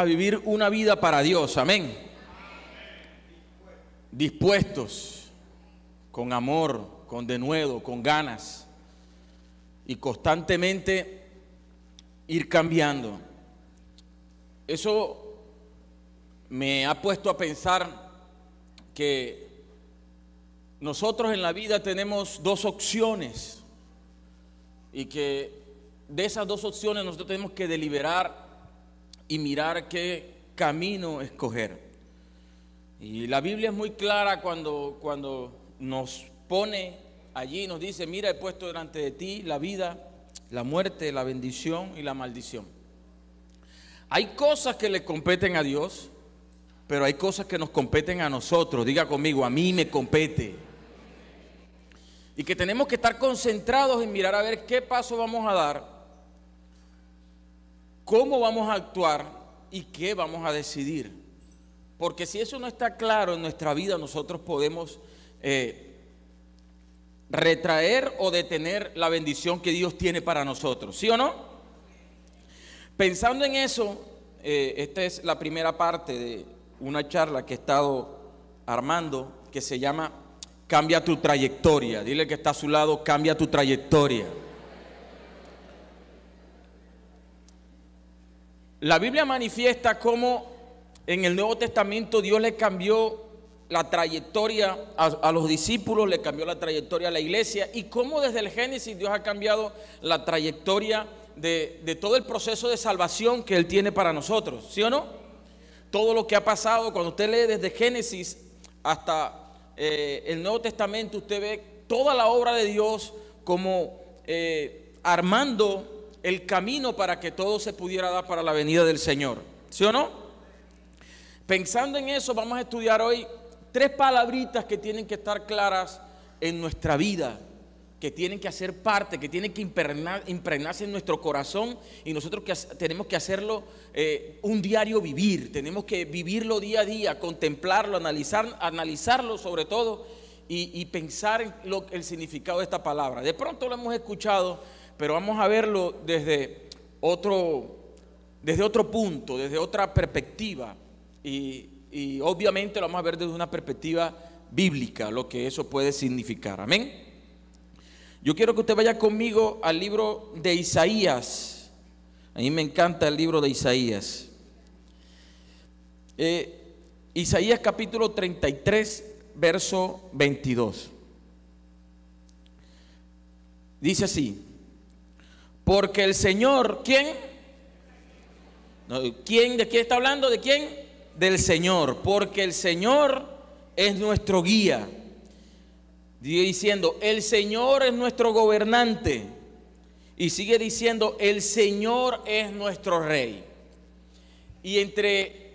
a vivir una vida para Dios. Amén. Dispuestos, con amor, con denuedo, con ganas y constantemente ir cambiando. Eso me ha puesto a pensar que nosotros en la vida tenemos dos opciones y que de esas dos opciones nosotros tenemos que deliberar y mirar qué camino escoger. Y la Biblia es muy clara cuando, cuando nos pone allí, nos dice, mira, he puesto delante de ti la vida, la muerte, la bendición y la maldición. Hay cosas que le competen a Dios, pero hay cosas que nos competen a nosotros. Diga conmigo, a mí me compete. Y que tenemos que estar concentrados en mirar a ver qué paso vamos a dar cómo vamos a actuar y qué vamos a decidir. Porque si eso no está claro en nuestra vida, nosotros podemos eh, retraer o detener la bendición que Dios tiene para nosotros, ¿sí o no? Pensando en eso, eh, esta es la primera parte de una charla que he estado armando que se llama Cambia tu trayectoria. Dile que está a su lado, cambia tu trayectoria. La Biblia manifiesta cómo en el Nuevo Testamento Dios le cambió la trayectoria a, los discípulos, le cambió la trayectoria a la iglesia y cómo desde el Génesis Dios ha cambiado la trayectoria de, todo el proceso de salvación que Él tiene para nosotros, ¿sí o no? Todo lo que ha pasado, cuando usted lee desde Génesis hasta eh, el Nuevo Testamento, usted ve toda la obra de Dios como eh, armando el camino para que todo se pudiera dar para la venida del Señor. ¿Sí o no? Pensando en eso, vamos a estudiar hoy tres palabritas que tienen que estar claras en nuestra vida, que tienen que hacer parte, que tienen que impregnarse en nuestro corazón y nosotros que tenemos que hacerlo eh, un diario vivir, tenemos que vivirlo día a día, contemplarlo, analizarlo sobre todo y, pensar en el significado de esta palabra. De pronto lo hemos escuchado pero vamos a verlo desde otro, desde otro punto, desde otra perspectiva. Y, obviamente lo vamos a ver desde una perspectiva bíblica, lo que eso puede significar. Amén. Yo quiero que usted vaya conmigo al libro de Isaías. A mí me encanta el libro de Isaías. Eh, Isaías capítulo 33, verso 22. Dice así, porque el Señor, ¿quién? ¿Quién de quién está hablando? ¿De quién? Del Señor. Porque el Señor es nuestro guía. Sigue diciendo, el Señor es nuestro gobernante. Y sigue diciendo, el Señor es nuestro rey. Y entre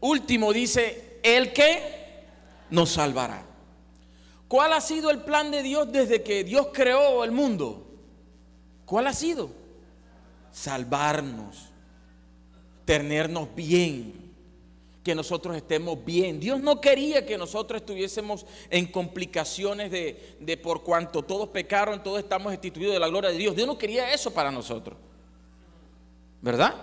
último dice, el que nos salvará. ¿Cuál ha sido el plan de Dios desde que Dios creó el mundo? ¿Cuál ha sido? Salvarnos, tenernos bien, que nosotros estemos bien. Dios no quería que nosotros estuviésemos en complicaciones de, por cuanto todos pecaron, todos estamos destituidos de la gloria de Dios. Dios no quería eso para nosotros. ¿Verdad?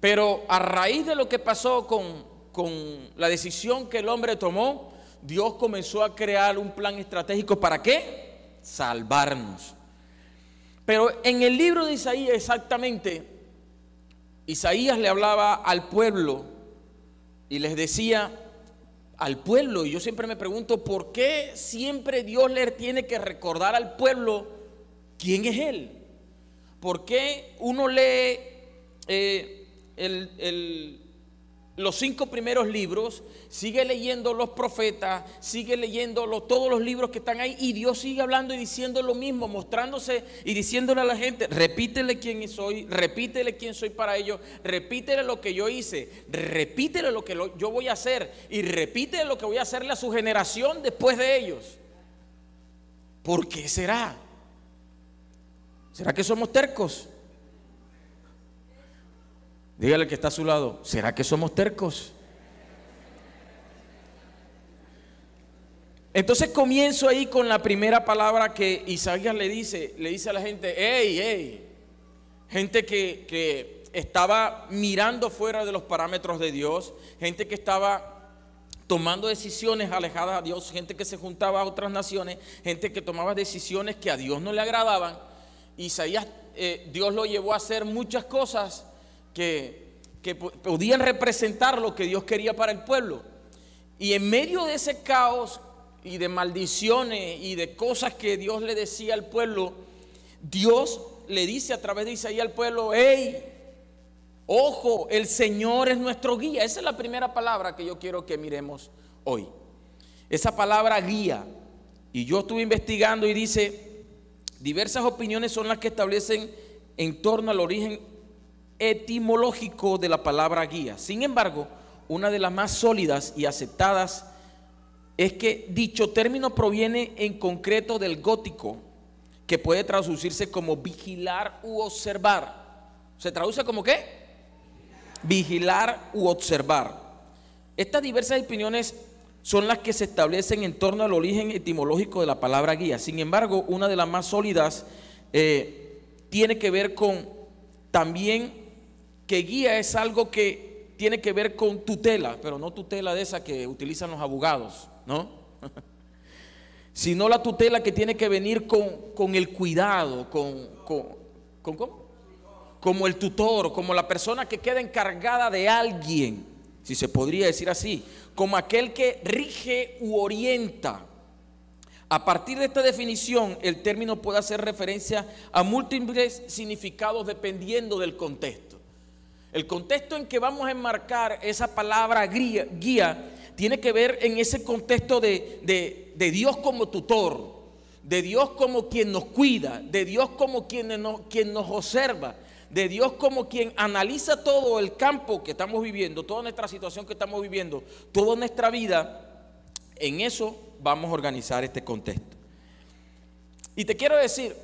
Pero a raíz de lo que pasó con, con la decisión que el hombre tomó, Dios comenzó a crear un plan estratégico para qué? Salvarnos. Pero en el libro de Isaías exactamente, Isaías le hablaba al pueblo y les decía al pueblo, y yo siempre me pregunto, ¿por qué siempre Dios le tiene que recordar al pueblo quién es Él? ¿Por qué uno lee eh, el, el los cinco primeros libros, sigue leyendo los profetas, sigue leyendo todos los libros que están ahí y Dios sigue hablando y diciendo lo mismo, mostrándose y diciéndole a la gente, repítele quién soy, repítele quién soy para ellos, repítele lo que yo hice, repítele lo que yo voy a hacer y repítele lo que voy a hacerle a su generación después de ellos. ¿Por qué será? ¿Será que somos tercos? Dígale que está a su lado, ¿será que somos tercos? Entonces comienzo ahí con la primera palabra que Isaías le dice, le dice a la gente, ¡Ey, ey! gente que, estaba mirando fuera de los parámetros de Dios, gente que estaba tomando decisiones alejadas a Dios, gente que se juntaba a otras naciones, gente que tomaba decisiones que a Dios no le agradaban. Isaías, eh, Dios lo llevó a hacer muchas cosas que, podían representar lo que Dios quería para el pueblo. Y en medio de ese caos y de maldiciones y de cosas que Dios le decía al pueblo, Dios le dice a través de Isaías al pueblo, hey, ojo, el Señor es nuestro guía. Esa es la primera palabra que yo quiero que miremos hoy. Esa palabra guía. Y yo estuve investigando y dice, diversas opiniones son las que establecen en torno al origen etimológico de la palabra guía. Sin embargo, una de las más sólidas y aceptadas es que dicho término proviene en concreto del gótico, que puede traducirse como vigilar u observar. ¿Se traduce como qué? Vigilar u observar. Estas diversas opiniones son las que se establecen en torno al origen etimológico de la palabra guía. Sin embargo, una de las más sólidas eh, tiene que ver con también que guía es algo que tiene que ver con tutela, pero no tutela de esa que utilizan los abogados, ¿no? Sino la tutela que tiene que venir con, el cuidado, con, como el tutor, como la persona que queda encargada de alguien, si se podría decir así, como aquel que rige u orienta. A partir de esta definición, el término puede hacer referencia a múltiples significados dependiendo del contexto. El contexto en que vamos a enmarcar esa palabra guía, tiene que ver en ese contexto de, Dios como tutor, de Dios como quien nos cuida, de Dios como quien nos observa, de Dios como quien analiza todo el campo que estamos viviendo, toda nuestra situación que estamos viviendo, toda nuestra vida. En eso vamos a organizar este contexto. Y te quiero decir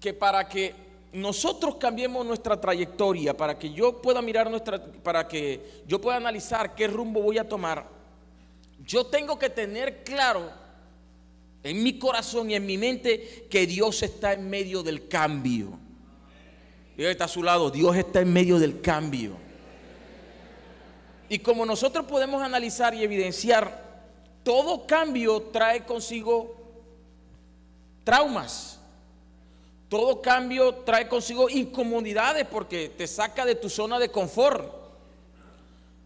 que para que nosotros cambiemos nuestra trayectoria para que yo pueda mirar nuestra, para que yo pueda analizar qué rumbo voy a tomar, yo tengo que tener claro en mi corazón y en mi mente que Dios está en medio del cambio. Dios está a su lado, Dios está en medio del cambio. Y como nosotros podemos analizar y evidenciar, todo cambio trae consigo traumas todo cambio trae consigo incomodidades porque te saca de tu zona de confort.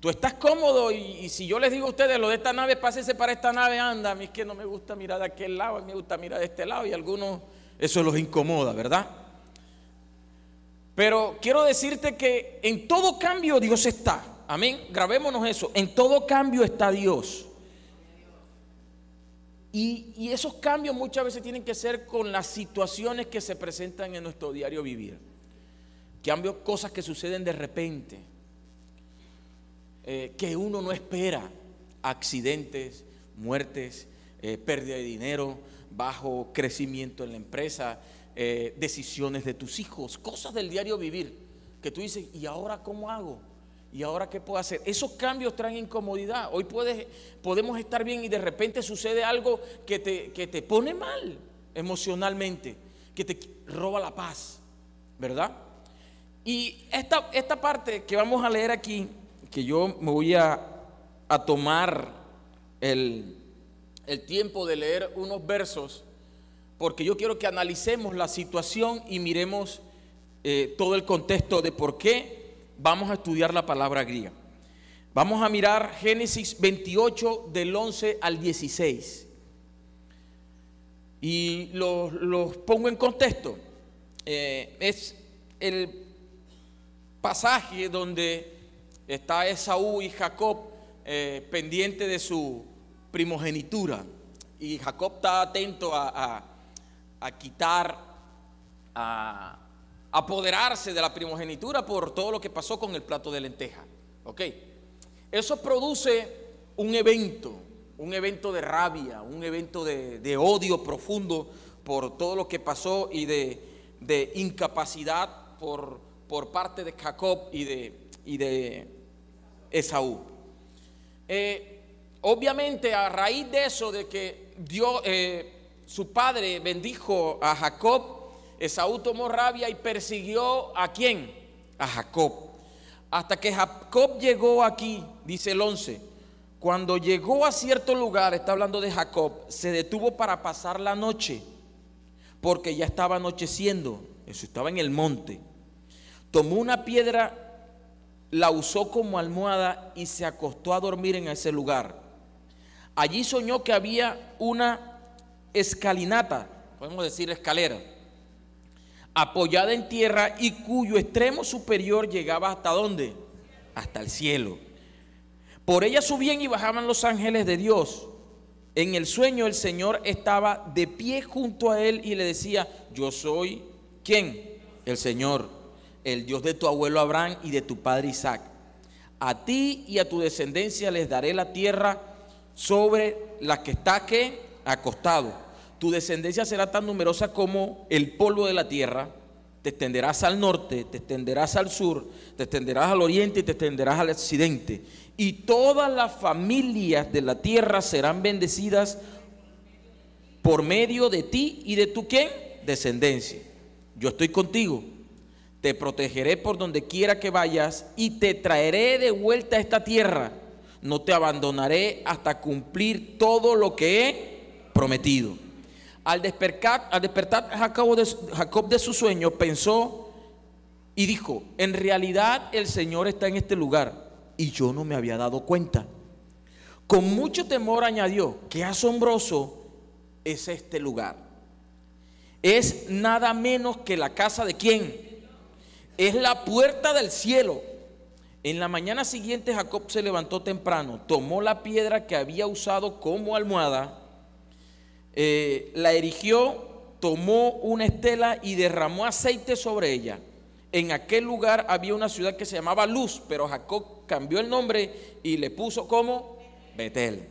Tú estás cómodo y, si yo les digo a ustedes lo de esta nave, pásense para esta nave, anda, a mí es que no me gusta mirar de aquel lado, a mí me gusta mirar de este lado y a algunos eso los incomoda, ¿verdad? Pero quiero decirte que en todo cambio Dios está, amén, grabémonos eso, en todo cambio está Dios. Y, esos cambios muchas veces tienen que ser con las situaciones que se presentan en nuestro diario vivir. Cambios, cosas que suceden de repente, eh, que uno no espera. Accidentes, muertes, eh, pérdida de dinero, bajo crecimiento en la empresa, eh, decisiones de tus hijos, cosas del diario vivir, que tú dices, ¿y ahora cómo hago? ¿Y ahora qué puedo hacer? Esos cambios traen incomodidad. Hoy puedes, podemos estar bien y de repente sucede algo que te, te pone mal emocionalmente, que te roba la paz, ¿verdad? Y esta, esta parte que vamos a leer aquí, que yo me voy a, tomar el, tiempo de leer unos versos, porque yo quiero que analicemos la situación y miremos eh, todo el contexto de por qué vamos a estudiar la palabra griega. Vamos a mirar Génesis 28 del 11 al 16. Y los, pongo en contexto. Eh, es el pasaje donde está Esaú y Jacob eh, pendiente de su primogenitura. Y Jacob está atento a, a quitar a apoderarse de la primogenitura por todo lo que pasó con el plato de lenteja. Eso produce un evento, un evento de rabia, un evento de, odio profundo por todo lo que pasó y de, incapacidad por, por, parte de Jacob y de, y de Esaú. Eh, obviamente a raíz de eso, de que Dios, eh, su padre bendijo a Jacob, Esaú tomó rabia y persiguió a quién? A Jacob. Hasta que Jacob llegó aquí, dice el 11. Cuando llegó a cierto lugar, está hablando de Jacob, se detuvo para pasar la noche, porque ya estaba anocheciendo, eso estaba en el monte. Tomó una piedra, la usó como almohada y se acostó a dormir en ese lugar. Allí soñó que había una escalinata, podemos decir escalera, apoyada en tierra y cuyo extremo superior llegaba hasta dónde? Hasta el cielo. Por ella subían y bajaban los ángeles de Dios. En el sueño el Señor estaba de pie junto a él y le decía, yo soy quién? El Señor, el Dios de tu abuelo Abraham y de tu padre Isaac. A ti y a tu descendencia les daré la tierra sobre la que está que acostado tu descendencia será tan numerosa como el polvo de la tierra. Te extenderás al norte, te extenderás al sur, te extenderás al oriente y te extenderás al occidente. Y todas las familias de la tierra serán bendecidas por medio de ti y de tu qué Descendencia. Yo estoy contigo. Te protegeré por donde quiera que vayas y te traeré de vuelta a esta tierra. No te abandonaré hasta cumplir todo lo que he prometido. Al despertar, de, Jacob de su sueño, pensó y dijo, en realidad el Señor está en este lugar y yo no me había dado cuenta. Con mucho temor añadió, qué asombroso es este lugar. Es nada menos que la casa de quién. Es la puerta del cielo. En la mañana siguiente Jacob se levantó temprano, tomó la piedra que había usado como almohada, eh, la erigió, tomó una estela y derramó aceite sobre ella. En aquel lugar había una ciudad que se llamaba Luz, pero Jacob cambió el nombre y le puso como Betel.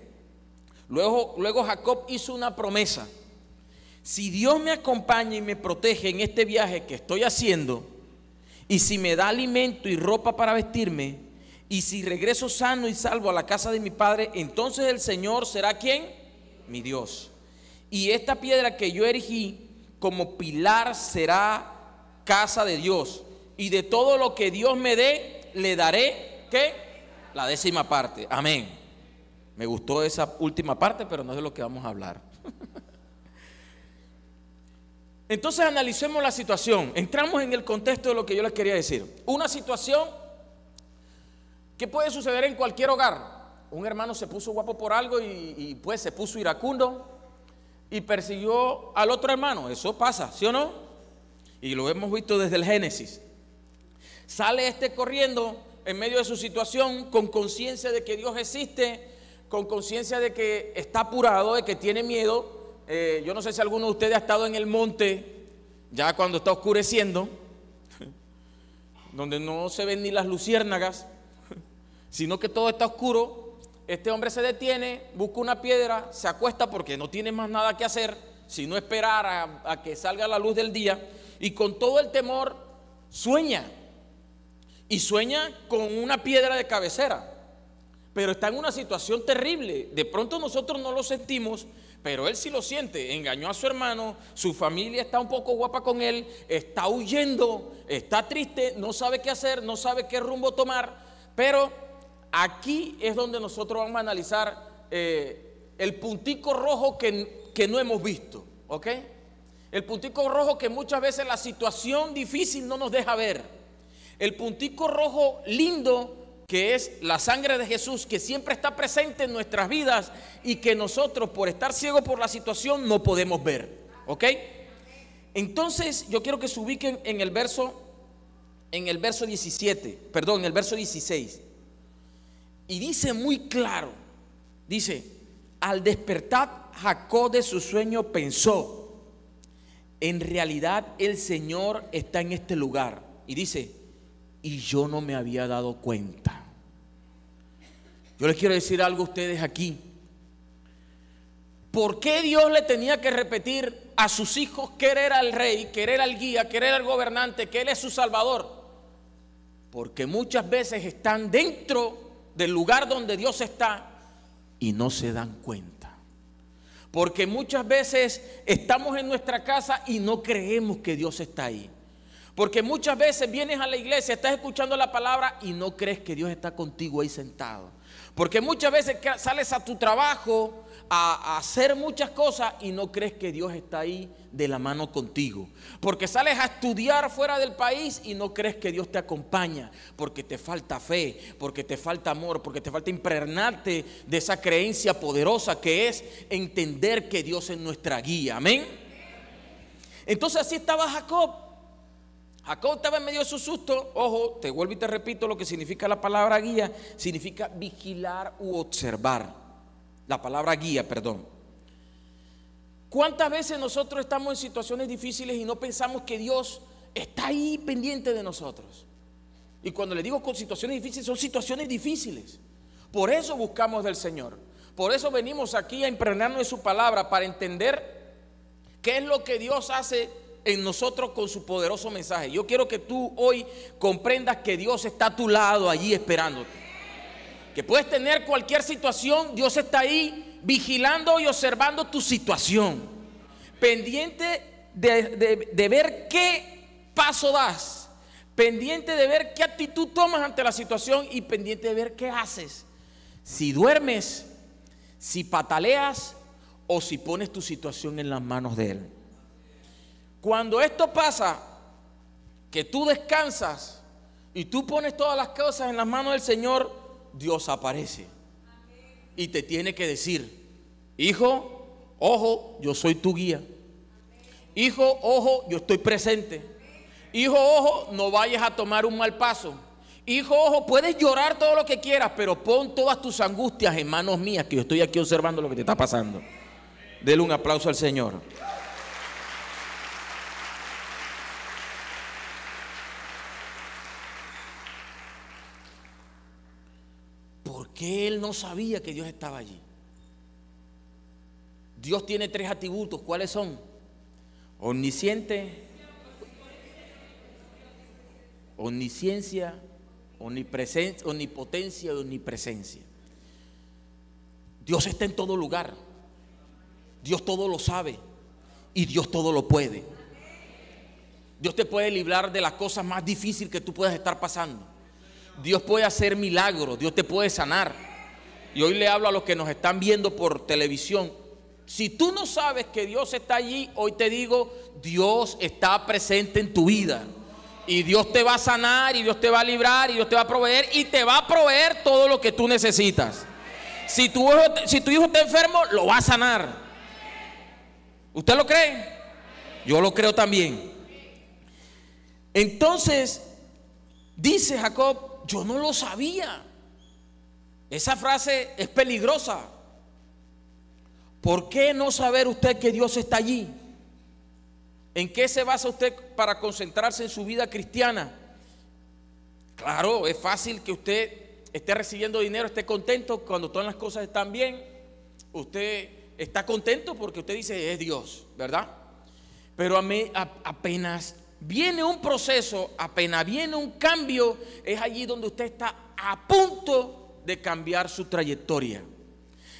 Luego, luego Jacob hizo una promesa. Si Dios me acompaña y me protege en este viaje que estoy haciendo, y si me da alimento y ropa para vestirme, y si regreso sano y salvo a la casa de mi padre, entonces el Señor será quien? Mi Dios. Y esta piedra que yo erigí como pilar será casa de Dios. Y de todo lo que Dios me dé, le daré, ¿qué? La décima parte. Amén. Me gustó esa última parte, pero no es de lo que vamos a hablar. Entonces analicemos la situación. Entramos en el contexto de lo que yo les quería decir. Una situación que puede suceder en cualquier hogar. Un hermano se puso guapo por algo y, y pues se puso iracundo y persiguió al otro hermano. Eso pasa, ¿sí o no? Y lo hemos visto desde el Génesis. Sale este corriendo en medio de su situación con conciencia de que Dios existe, con conciencia de que está apurado, de que tiene miedo. Eh, yo no sé si alguno de ustedes ha estado en el monte ya cuando está oscureciendo, donde no se ven ni las luciérnagas, sino que todo está oscuro este hombre se detiene, busca una piedra, se acuesta porque no tiene más nada que hacer, sino esperar a, que salga la luz del día. Y con todo el temor, sueña. Y sueña con una piedra de cabecera. Pero está en una situación terrible. De pronto nosotros no lo sentimos, pero él sí lo siente. Engañó a su hermano, su familia está un poco guapa con él, está huyendo, está triste, no sabe qué hacer, no sabe qué rumbo tomar. Pero Aquí es donde nosotros vamos a analizar eh, el puntico rojo que, que no hemos visto, ¿ok? El puntico rojo que muchas veces la situación difícil no nos deja ver. El puntico rojo lindo que es la sangre de Jesús que siempre está presente en nuestras vidas y que nosotros por estar ciegos por la situación no podemos ver. ¿Ok? Entonces yo quiero que se ubiquen en el verso, en el verso 17, perdón, en el verso 16. Y dice muy claro, dice, al despertar Jacob de su sueño pensó, en realidad el Señor está en este lugar. Y dice, y yo no me había dado cuenta. Yo les quiero decir algo a ustedes aquí. ¿Por qué Dios le tenía que repetir a sus hijos que Él era el rey, que Él era el guía, que Él era el gobernante, que Él es su salvador? Porque muchas veces están dentro del lugar donde Dios está y no se dan cuenta. Porque muchas veces estamos en nuestra casa y no creemos que Dios está ahí. Porque muchas veces vienes a la iglesia, estás escuchando la palabra y no crees que Dios está contigo ahí sentado. Porque muchas veces sales a tu trabajo a, hacer muchas cosas y no crees que Dios está ahí de la mano contigo. Porque sales a estudiar fuera del país y no crees que Dios te acompaña. Porque te falta fe, porque te falta amor, porque te falta impregnarte de esa creencia poderosa que es entender que Dios es nuestra guía. Amén. Entonces así estaba Jacob. Jacob estaba en medio de su susto. Ojo, te vuelvo y te repito lo que significa la palabra guía. Significa vigilar u observar la palabra guía, perdón. ¿Cuántas veces nosotros estamos en situaciones difíciles y no pensamos que Dios está ahí pendiente de nosotros? Y cuando le digo con situaciones difíciles, son situaciones difíciles. Por eso buscamos del Señor. Por eso venimos aquí a impregnarnos de su palabra para entender qué es lo que Dios hace en nosotros con su poderoso mensaje. Yo quiero que tú hoy comprendas que Dios está a tu lado allí esperándote que puedes tener cualquier situación, Dios está ahí vigilando y observando tu situación, pendiente de, de ver qué paso das, pendiente de ver qué actitud tomas ante la situación y pendiente de ver qué haces. Si duermes, si pataleas o si pones tu situación en las manos de Él. Cuando esto pasa, que tú descansas y tú pones todas las cosas en las manos del Señor, Dios aparece y te tiene que decir, hijo, ojo, yo soy tu guía. Hijo, ojo, yo estoy presente. Hijo, ojo, no vayas a tomar un mal paso. Hijo, ojo, puedes llorar todo lo que quieras, pero pon todas tus angustias en manos mías, que yo estoy aquí observando lo que te está pasando. Dele un aplauso al Señor. que él no sabía que Dios estaba allí. Dios tiene tres atributos. ¿Cuáles son? Omnisciente, omnisciencia, omnipresencia, omnipotencia omnipresencia. Dios está en todo lugar. Dios todo lo sabe y Dios todo lo puede. Dios te puede librar de las cosas más difíciles que tú puedas estar pasando. Dios puede hacer milagros, Dios te puede sanar. Y hoy le hablo a los que nos están viendo por televisión. Si tú no sabes que Dios está allí, hoy te digo, Dios está presente en tu vida. Y Dios te va a sanar, y Dios te va a librar, y Dios te va a proveer, y te va a proveer todo lo que tú necesitas. Si tu hijo, si tu hijo está enfermo, lo va a sanar. ¿Usted lo cree? Yo lo creo también. Entonces, dice Jacob, yo no lo sabía. Esa frase es peligrosa. ¿Por qué no saber usted que Dios está allí? ¿En qué se basa usted para concentrarse en su vida cristiana? Claro, es fácil que usted esté recibiendo dinero, esté contento cuando todas las cosas están bien. Usted está contento porque usted dice, es Dios, ¿verdad? Pero a mí apenas viene un proceso, apenas viene un cambio, es allí donde usted está a punto de cambiar su trayectoria.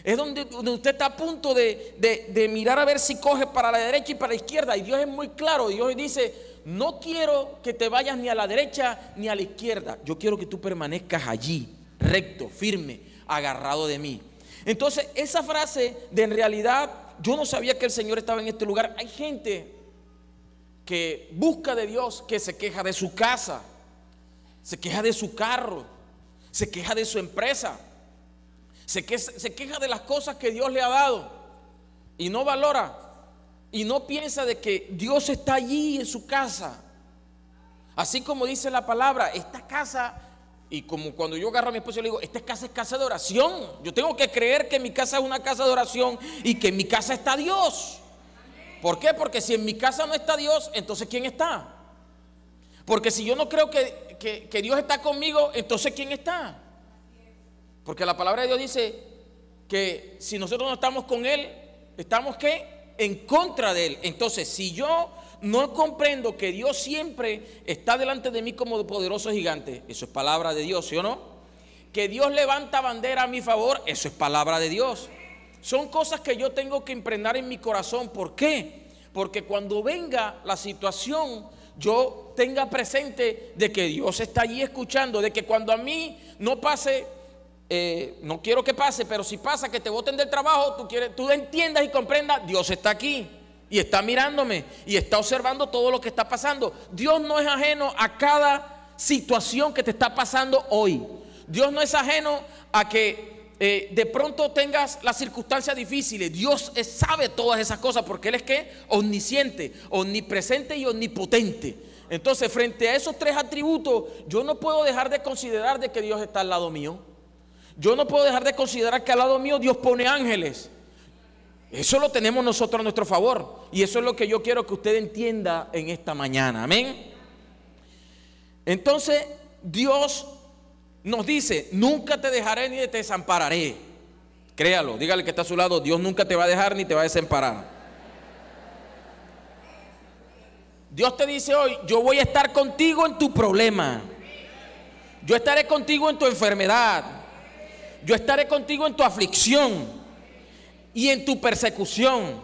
Es donde, usted está a punto de, de mirar a ver si coge para la derecha y para la izquierda. Y Dios es muy claro. Dios dice, no quiero que te vayas ni a la derecha ni a la izquierda. Yo quiero que tú permanezcas allí, recto, firme, agarrado de mí. Entonces, esa frase de en realidad, yo no sabía que el Señor estaba en este lugar. Hay gente que busca de Dios, que se queja de su casa, se queja de su carro, se queja de su empresa, se queja, se queja de las cosas que Dios le ha dado y no valora y no piensa de que Dios está allí en su casa. Así como dice la palabra, esta casa y como cuando yo agarro a mi esposo, le digo, esta casa es casa de oración. Yo tengo que creer que mi casa es una casa de oración y que en mi casa está Dios. ¿Por qué? Porque si en mi casa no está Dios, entonces ¿quién está? Porque si yo no creo que, Dios está conmigo, entonces ¿quién está? Porque la palabra de Dios dice que si nosotros no estamos con Él, estamos qué? En contra de Él. Entonces, si yo no comprendo que Dios siempre está delante de mí como poderoso gigante, eso es palabra de Dios, ¿sí o no? Que Dios levanta bandera a mi favor, eso es palabra de Dios. Son cosas que yo tengo que impregnar en mi corazón. ¿Por qué? Porque cuando venga la situación, yo tenga presente de que Dios está allí escuchando, de que cuando a mí no pase, eh, no quiero que pase, pero si pasa que te voten del trabajo, tú, quieres, tú entiendas y comprendas, Dios está aquí y está mirándome y está observando todo lo que está pasando. Dios no es ajeno a cada situación que te está pasando hoy. Dios no es ajeno a que eh, de pronto tengas las circunstancias difíciles, Dios sabe todas esas cosas porque Él es que omnisciente, omnipresente y omnipotente. Entonces, frente a esos tres atributos, yo no puedo dejar de considerar de que Dios está al lado mío. Yo no puedo dejar de considerar que al lado mío Dios pone ángeles. Eso lo tenemos nosotros a nuestro favor. Y eso es lo que yo quiero que usted entienda en esta mañana. Amén. Entonces, Dios nos dice, nunca te dejaré ni te desampararé. Créalo, dígale que está a su lado, Dios nunca te va a dejar ni te va a desamparar. Dios te dice hoy, yo voy a estar contigo en tu problema. Yo estaré contigo en tu enfermedad. Yo estaré contigo en tu aflicción y en tu persecución.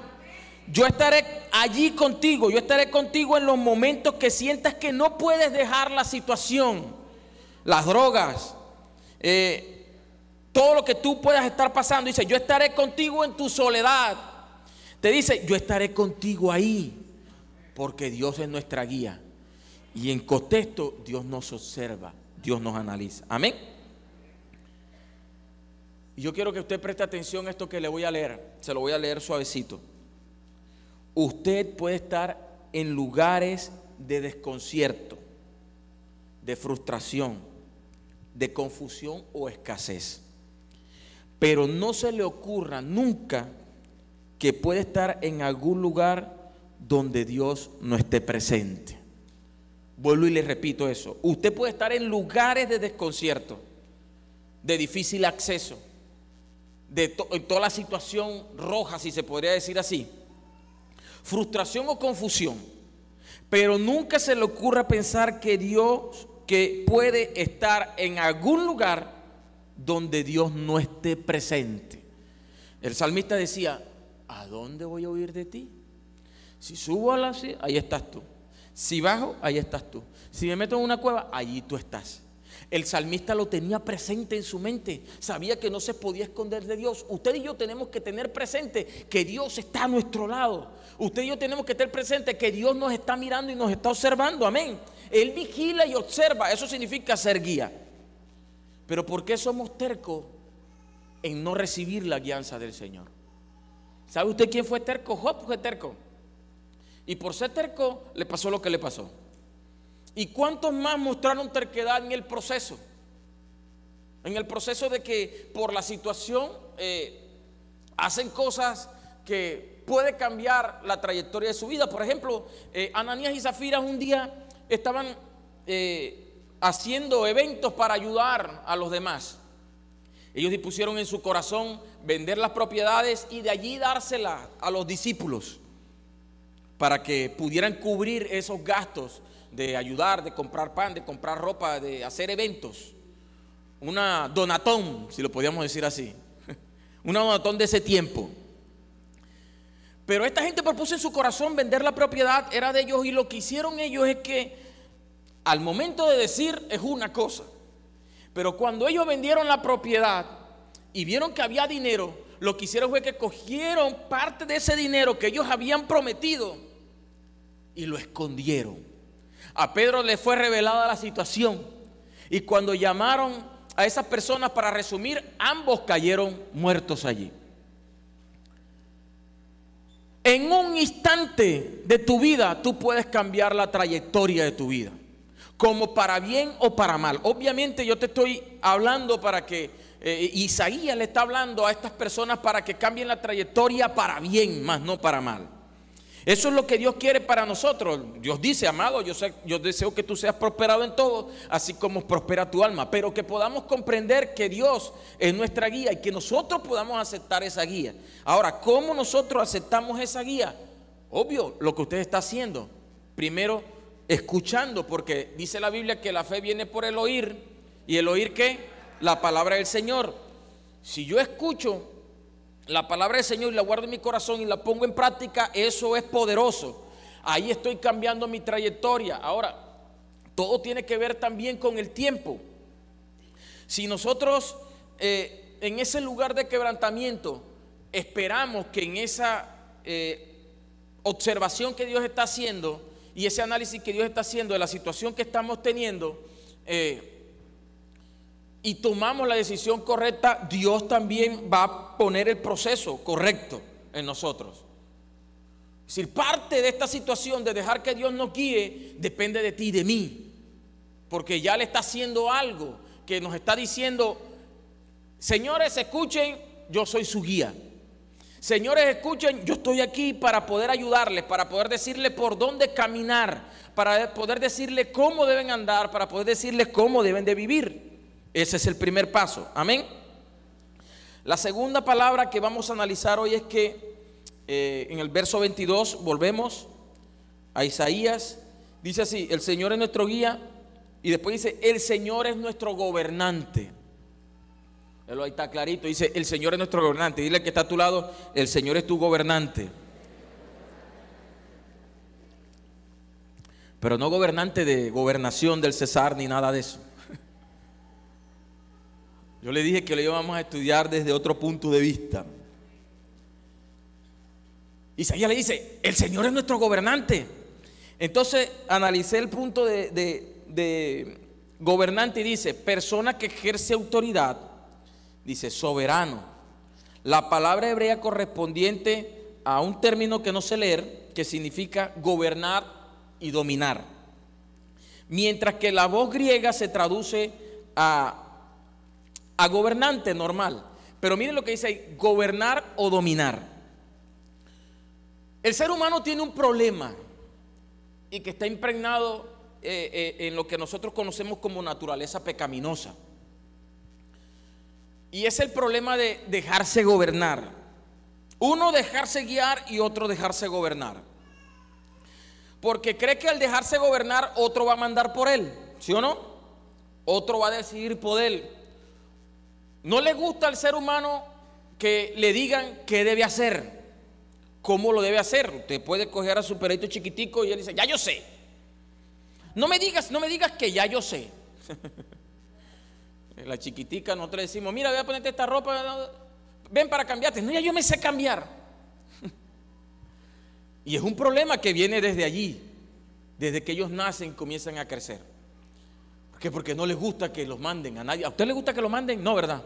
Yo estaré allí contigo. Yo estaré contigo en los momentos que sientas que no puedes dejar la situación las drogas, eh, todo lo que tú puedas estar pasando. Dice, yo estaré contigo en tu soledad. Te dice, yo estaré contigo ahí, porque Dios es nuestra guía. Y en contexto, Dios nos observa, Dios nos analiza. Amén. yo quiero que usted preste atención a esto que le voy a leer. Se lo voy a leer suavecito. Usted puede estar en lugares de desconcierto, de frustración, de confusión o escasez. Pero no se le ocurra nunca que puede estar en algún lugar donde Dios no esté presente. Vuelvo y le repito eso. Usted puede estar en lugares de desconcierto, de difícil acceso, de toda la situación roja, si se podría decir así, frustración o confusión. Pero nunca se le ocurra pensar que Dios que puede estar en algún lugar donde Dios no esté presente. El salmista decía, ¿a dónde voy a huir de ti? Si subo a la ahí estás tú. Si bajo, ahí estás tú. Si me meto en una cueva, allí tú estás. El salmista lo tenía presente en su mente. Sabía que no se podía esconder de Dios. Usted y yo tenemos que tener presente que Dios está a nuestro lado. Usted y yo tenemos que tener presente que Dios nos está mirando y nos está observando. Amén. Él vigila y observa. Eso significa ser guía. Pero ¿por qué somos tercos en no recibir la guianza del Señor? ¿Sabe usted quién fue terco? Job fue terco. Y por ser terco le pasó lo que le pasó. ¿Y cuántos más mostraron terquedad en el proceso? En el proceso de que por la situación eh, hacen cosas que puede cambiar la trayectoria de su vida. Por ejemplo, eh, Ananías y Zafira un día estaban eh, haciendo eventos para ayudar a los demás. Ellos dispusieron en su corazón vender las propiedades y de allí dárselas a los discípulos para que pudieran cubrir esos gastos de ayudar, de comprar pan, de comprar ropa, de hacer eventos. Una donatón, si lo podíamos decir así. Una donatón de ese tiempo. Pero esta gente propuso en su corazón vender la propiedad, era de ellos, y lo que hicieron ellos es que al momento de decir es una cosa, pero cuando ellos vendieron la propiedad y vieron que había dinero, lo que hicieron fue que cogieron parte de ese dinero que ellos habían prometido y lo escondieron. A Pedro le fue revelada la situación y cuando llamaron a esas personas para resumir, ambos cayeron muertos allí. En un instante de tu vida tú puedes cambiar la trayectoria de tu vida, como para bien o para mal. Obviamente yo te estoy hablando para que, eh, Isaías le está hablando a estas personas para que cambien la trayectoria para bien, más no para mal. Eso es lo que Dios quiere para nosotros. Dios dice, amado, yo, deseo que tú seas prosperado en todo, así como prospera tu alma, pero que podamos comprender que Dios es nuestra guía y que nosotros podamos aceptar esa guía. Ahora, ¿cómo nosotros aceptamos esa guía? Obvio, lo que usted está haciendo. Primero, escuchando, porque dice la Biblia que la fe viene por el oír. ¿Y el oír qué? La palabra del Señor. Si yo escucho la palabra del Señor y la guardo en mi corazón y la pongo en práctica, eso es poderoso. Ahí estoy cambiando mi trayectoria. Ahora, todo tiene que ver también con el tiempo. Si nosotros eh, en ese lugar de quebrantamiento esperamos que en esa eh, observación que Dios está haciendo y ese análisis que Dios está haciendo de la situación que estamos teniendo, eh, y tomamos la decisión correcta, Dios también va a poner el proceso correcto en nosotros. si parte de esta situación de dejar que Dios nos guíe depende de ti y de mí. Porque ya le está haciendo algo que nos está diciendo, señores, escuchen, yo soy su guía. Señores, escuchen, yo estoy aquí para poder ayudarles, para poder decirles por dónde caminar, para poder decirles cómo deben andar, para poder decirles cómo deben de vivir. Ese es el primer paso. Amén. La segunda palabra que vamos a analizar hoy es que eh, en el verso 22 volvemos a Isaías. Dice así, el Señor es nuestro guía. Y después dice, el Señor es nuestro gobernante. ahí está clarito. Dice, el Señor es nuestro gobernante. Dile que está a tu lado, el Señor es tu gobernante. Pero no gobernante de gobernación del César ni nada de eso. Yo le dije que lo íbamos a estudiar desde otro punto de vista. Isaías le dice, el Señor es nuestro gobernante. Entonces analicé el punto de, gobernante y dice, persona que ejerce autoridad, dice soberano. La palabra hebrea correspondiente a un término que no sé leer, que significa gobernar y dominar. Mientras que la voz griega se traduce a a gobernante normal. Pero miren lo que dice ahí, gobernar o dominar. El ser humano tiene un problema y que está impregnado eh, eh, en lo que nosotros conocemos como naturaleza pecaminosa. Y es el problema de dejarse gobernar. Uno dejarse guiar y otro dejarse gobernar. Porque cree que al dejarse gobernar otro va a mandar por él, ¿sí o no? Otro va a decidir por él, no le gusta al ser humano que le digan qué debe hacer, cómo lo debe hacer. Usted puede coger a su perrito chiquitico y él dice, ya yo sé. No me digas, no me digas que ya yo sé. La chiquitica, nosotros decimos, mira, voy a ponerte esta ropa, ven para cambiarte. No, ya yo me sé cambiar. y es un problema que viene desde allí, desde que ellos nacen, y comienzan a crecer qué? porque no les gusta que los manden a nadie. ¿A usted le gusta que lo manden? No, ¿verdad?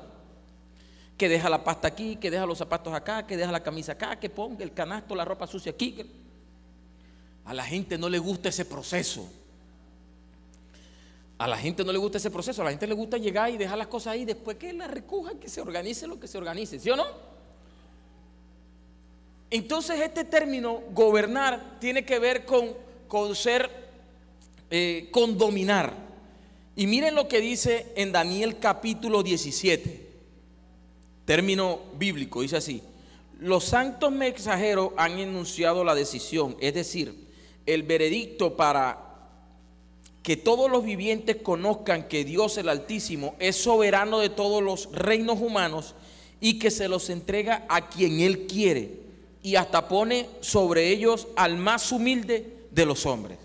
Que deja la pasta aquí, que deja los zapatos acá, que deja la camisa acá, que ponga el canasto, la ropa sucia aquí. A la gente no le gusta ese proceso. A la gente no le gusta ese proceso, a la gente le gusta llegar y dejar las cosas ahí, después que la recuja que se organice lo que se organice, ¿sí o no? Entonces este término, gobernar, tiene que ver con, con ser, eh, con dominar. Y miren lo que dice en Daniel capítulo 17, término bíblico, dice así, los santos mensajeros han enunciado la decisión, es decir, el veredicto para que todos los vivientes conozcan que Dios el Altísimo es soberano de todos los reinos humanos y que se los entrega a quien Él quiere y hasta pone sobre ellos al más humilde de los hombres.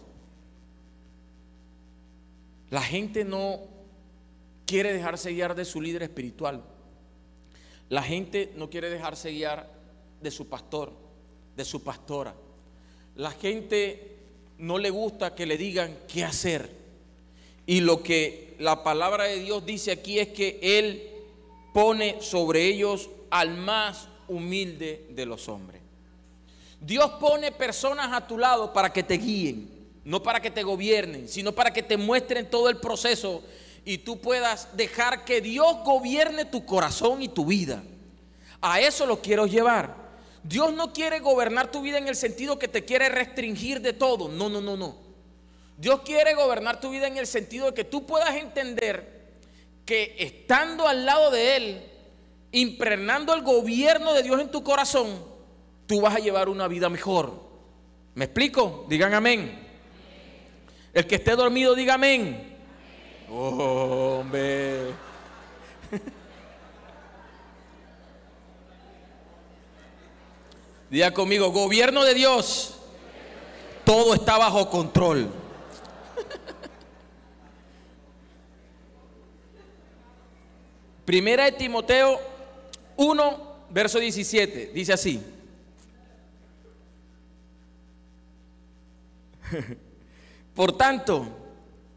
La gente no quiere dejarse guiar de su líder espiritual. La gente no quiere dejarse guiar de su pastor, de su pastora. La gente no le gusta que le digan qué hacer. Y lo que la palabra de Dios dice aquí es que Él pone sobre ellos al más humilde de los hombres. Dios pone personas a tu lado para que te guíen no para que te gobiernen, sino para que te muestren todo el proceso y tú puedas dejar que Dios gobierne tu corazón y tu vida. A eso lo quiero llevar. Dios no quiere gobernar tu vida en el sentido que te quiere restringir de todo. No, no, no, no. Dios quiere gobernar tu vida en el sentido de que tú puedas entender que estando al lado de Él, impregnando el gobierno de Dios en tu corazón, tú vas a llevar una vida mejor. ¿Me explico? Digan amén. El que esté dormido, diga amén. Oh, hombre. Diga conmigo, gobierno de Dios. Todo está bajo control. Primera de Timoteo 1, verso 17, dice así. Por tanto,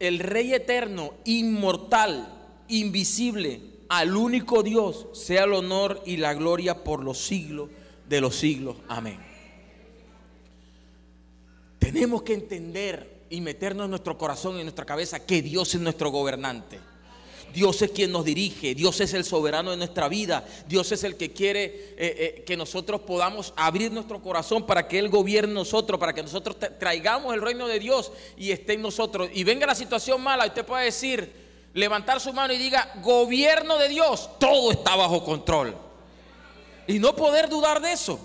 el Rey eterno, inmortal, invisible, al único Dios, sea el honor y la gloria por los siglos de los siglos. Amén. Tenemos que entender y meternos en nuestro corazón y en nuestra cabeza que Dios es nuestro gobernante. Dios es quien nos dirige, Dios es el soberano de nuestra vida, Dios es el que quiere eh, eh, que nosotros podamos abrir nuestro corazón para que Él gobierne nosotros, para que nosotros traigamos el reino de Dios y esté en nosotros. Y venga la situación mala, usted puede decir, levantar su mano y diga, gobierno de Dios, todo está bajo control. Y no poder dudar de eso.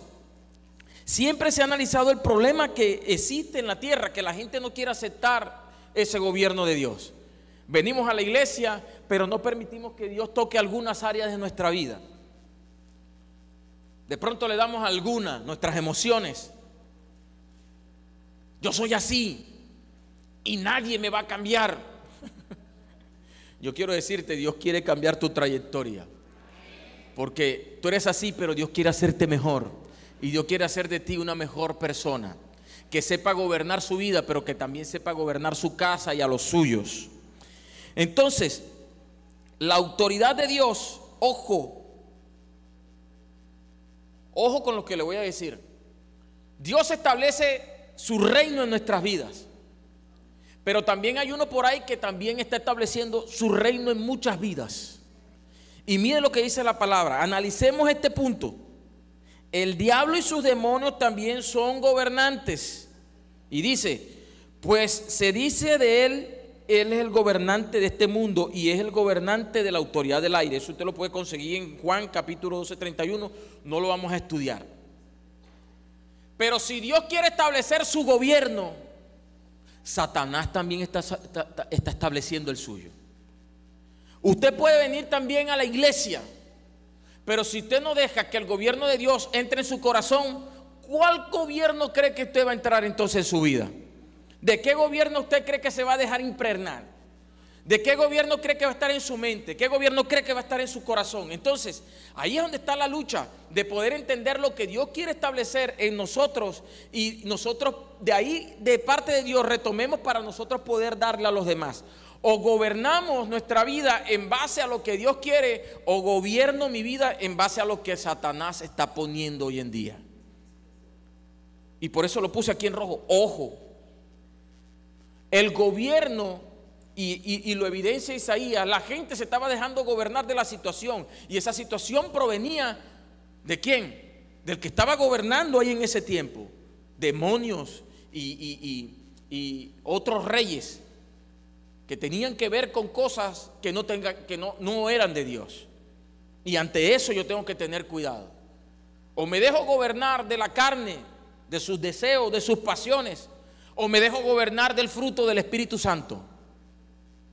Siempre se ha analizado el problema que existe en la tierra, que la gente no quiere aceptar ese gobierno de Dios. Venimos a la iglesia pero no permitimos que Dios toque algunas áreas de nuestra vida. De pronto le damos algunas, nuestras emociones. Yo soy así y nadie me va a cambiar. Yo quiero decirte, Dios quiere cambiar tu trayectoria. Porque tú eres así, pero Dios quiere hacerte mejor. Y Dios quiere hacer de ti una mejor persona. Que sepa gobernar su vida, pero que también sepa gobernar su casa y a los suyos. Entonces, la autoridad de Dios, ojo, ojo con lo que le voy a decir. Dios establece su reino en nuestras vidas. Pero también hay uno por ahí que también está estableciendo su reino en muchas vidas. Y mire lo que dice la palabra. Analicemos este punto. El diablo y sus demonios también son gobernantes. Y dice, pues se dice de él él es el gobernante de este mundo y es el gobernante de la autoridad del aire. Eso usted lo puede conseguir en Juan capítulo 12, 31. No lo vamos a estudiar. Pero si Dios quiere establecer su gobierno, Satanás también está, está, está estableciendo el suyo. Usted puede venir también a la iglesia, pero si usted no deja que el gobierno de Dios entre en su corazón, ¿cuál gobierno cree que usted va a entrar entonces en su vida? ¿De qué gobierno usted cree que se va a dejar impregnar? ¿De qué gobierno cree que va a estar en su mente? ¿Qué gobierno cree que va a estar en su corazón? Entonces, ahí es donde está la lucha de poder entender lo que Dios quiere establecer en nosotros y nosotros de ahí, de parte de Dios, retomemos para nosotros poder darle a los demás. O gobernamos nuestra vida en base a lo que Dios quiere o gobierno mi vida en base a lo que Satanás está poniendo hoy en día. Y por eso lo puse aquí en rojo. Ojo, el gobierno, y, lo evidencia Isaías, la gente se estaba dejando gobernar de la situación. Y esa situación provenía de quién? Del que estaba gobernando ahí en ese tiempo. Demonios y, otros reyes que tenían que ver con cosas que, no eran de Dios. Y ante eso yo tengo que tener cuidado. O me dejo gobernar de la carne, de sus deseos, de sus pasiones, o me dejo gobernar del fruto del Espíritu Santo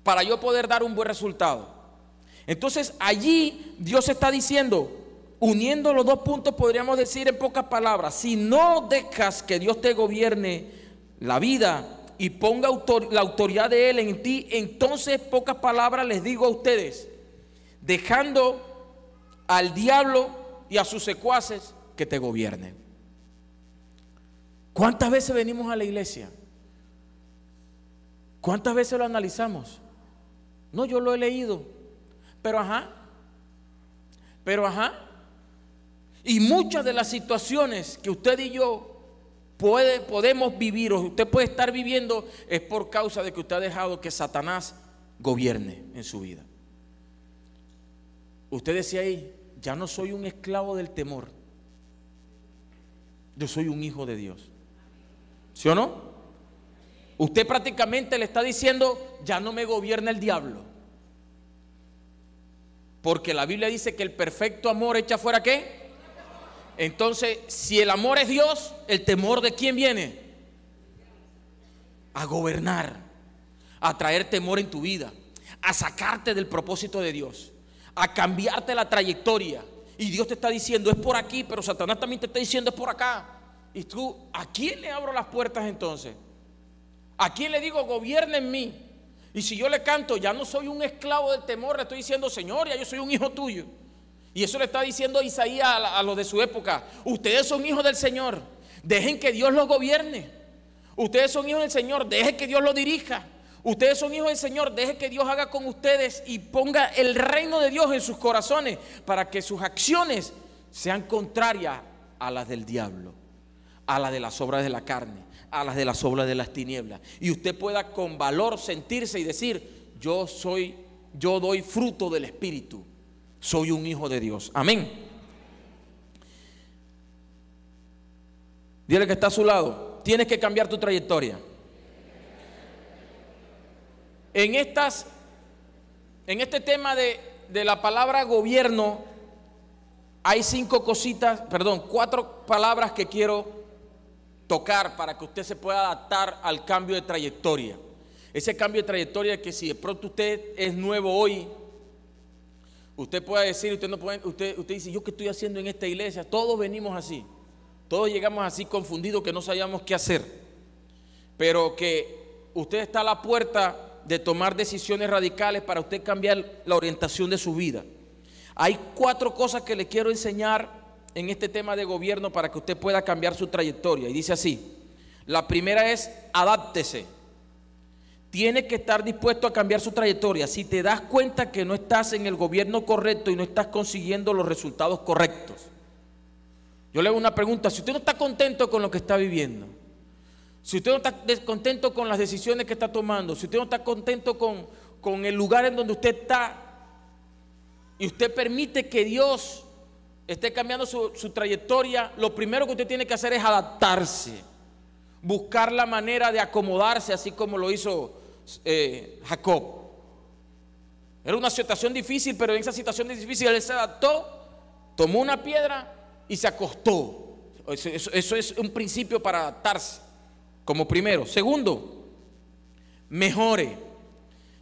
para yo poder dar un buen resultado. Entonces allí Dios está diciendo, uniendo los dos puntos podríamos decir en pocas palabras, si no dejas que Dios te gobierne la vida y ponga la autoridad de Él en ti, entonces pocas palabras les digo a ustedes, dejando al diablo y a sus secuaces que te gobiernen. ¿Cuántas veces venimos a la iglesia? ¿Cuántas veces lo analizamos? No, yo lo he leído. Pero ajá. Pero ajá. Y muchas de las situaciones que usted y yo puede, podemos vivir o usted puede estar viviendo es por causa de que usted ha dejado que Satanás gobierne en su vida. Usted decía ahí, ya no soy un esclavo del temor. Yo soy un hijo de Dios. ¿Sí o no? Usted prácticamente le está diciendo, ya no me gobierna el diablo. Porque la Biblia dice que el perfecto amor echa fuera qué? Entonces, si el amor es Dios, ¿el temor de quién viene? A gobernar, a traer temor en tu vida, a sacarte del propósito de Dios, a cambiarte la trayectoria. Y Dios te está diciendo, es por aquí, pero Satanás también te está diciendo, es por acá. ¿Y tú a quién le abro las puertas entonces? ¿A quién le digo, gobierna en mí? Y si yo le canto, ya no soy un esclavo del temor, le estoy diciendo, Señor, ya yo soy un hijo tuyo. Y eso le está diciendo Isaías a, los de su época. Ustedes son hijos del Señor. Dejen que Dios los gobierne. Ustedes son hijos del Señor. Dejen que Dios los dirija. Ustedes son hijos del Señor, deje que Dios haga con ustedes y ponga el reino de Dios en sus corazones para que sus acciones sean contrarias a las del diablo a las de las obras de la carne, a las de las obras de las tinieblas. Y usted pueda con valor sentirse y decir, yo soy, yo doy fruto del Espíritu, soy un hijo de Dios. Amén. Dile que está a su lado, tienes que cambiar tu trayectoria. En estas, en este tema de, de la palabra gobierno, hay cinco cositas, perdón, cuatro palabras que quiero tocar para que usted se pueda adaptar al cambio de trayectoria. Ese cambio de trayectoria que si de pronto usted es nuevo hoy, usted puede decir, usted no puede, usted, usted dice, yo qué estoy haciendo en esta iglesia, todos venimos así, todos llegamos así confundidos que no sabíamos qué hacer, pero que usted está a la puerta de tomar decisiones radicales para usted cambiar la orientación de su vida. Hay cuatro cosas que le quiero enseñar en este tema de gobierno para que usted pueda cambiar su trayectoria. Y dice así, la primera es adáptese. Tiene que estar dispuesto a cambiar su trayectoria. Si te das cuenta que no estás en el gobierno correcto y no estás consiguiendo los resultados correctos. Yo le hago una pregunta, si usted no está contento con lo que está viviendo, si usted no está contento con las decisiones que está tomando, si usted no está contento con, con el lugar en donde usted está, y usted permite que Dios esté cambiando su, trayectoria, lo primero que usted tiene que hacer es adaptarse, buscar la manera de acomodarse, así como lo hizo eh, Jacob. Era una situación difícil, pero en esa situación difícil él se adaptó, tomó una piedra y se acostó. eso, es un principio para adaptarse, como primero. Segundo, mejore.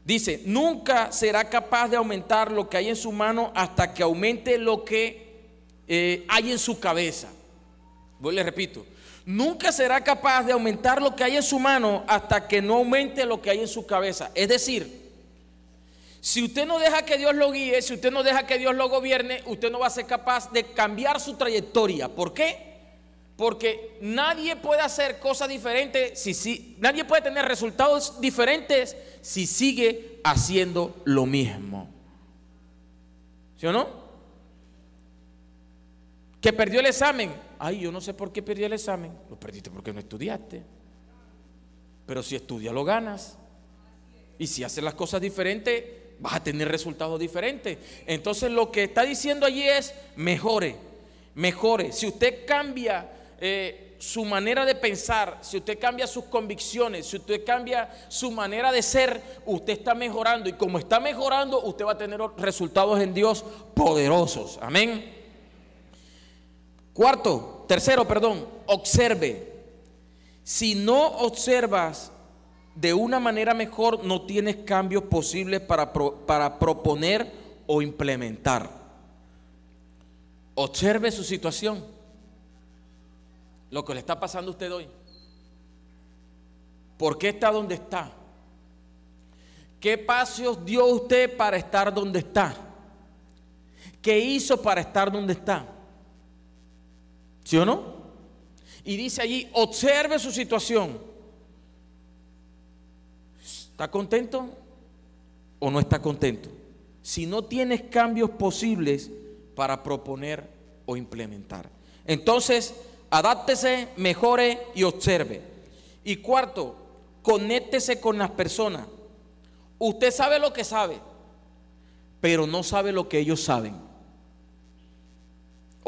Dice, nunca será capaz de aumentar lo que hay en su mano hasta que aumente lo que eh, hay en su cabeza. Voy, le repito, nunca será capaz de aumentar lo que hay en su mano hasta que no aumente lo que hay en su cabeza. Es decir, si usted no deja que Dios lo guíe, si usted no deja que Dios lo gobierne, usted no va a ser capaz de cambiar su trayectoria. ¿Por qué? Porque nadie puede hacer cosas diferentes, si, si, nadie puede tener resultados diferentes si sigue haciendo lo mismo. ¿Sí o no? Que perdió el examen. Ay, yo no sé por qué perdí el examen. Lo perdiste porque no estudiaste. Pero si estudias lo ganas. Y si haces las cosas diferentes, vas a tener resultados diferentes. Entonces lo que está diciendo allí es, mejore, mejore. Si usted cambia eh, su manera de pensar, si usted cambia sus convicciones, si usted cambia su manera de ser, usted está mejorando. Y como está mejorando, usted va a tener resultados en Dios poderosos. Amén. Cuarto, tercero, perdón, observe. Si no observas de una manera mejor, no tienes cambios posibles para, proponer o implementar. Observe su situación. Lo que le está pasando a usted hoy. ¿Por qué está donde está? ¿Qué pasos dio usted para estar donde está? ¿Qué hizo para estar donde está? ¿Sí o no? Y dice allí, observe su situación. ¿Está contento o no está contento? Si no tienes cambios posibles para proponer o implementar. Entonces, adáptese, mejore y observe. Y cuarto, conéctese con las personas. Usted sabe lo que sabe, pero no sabe lo que ellos saben.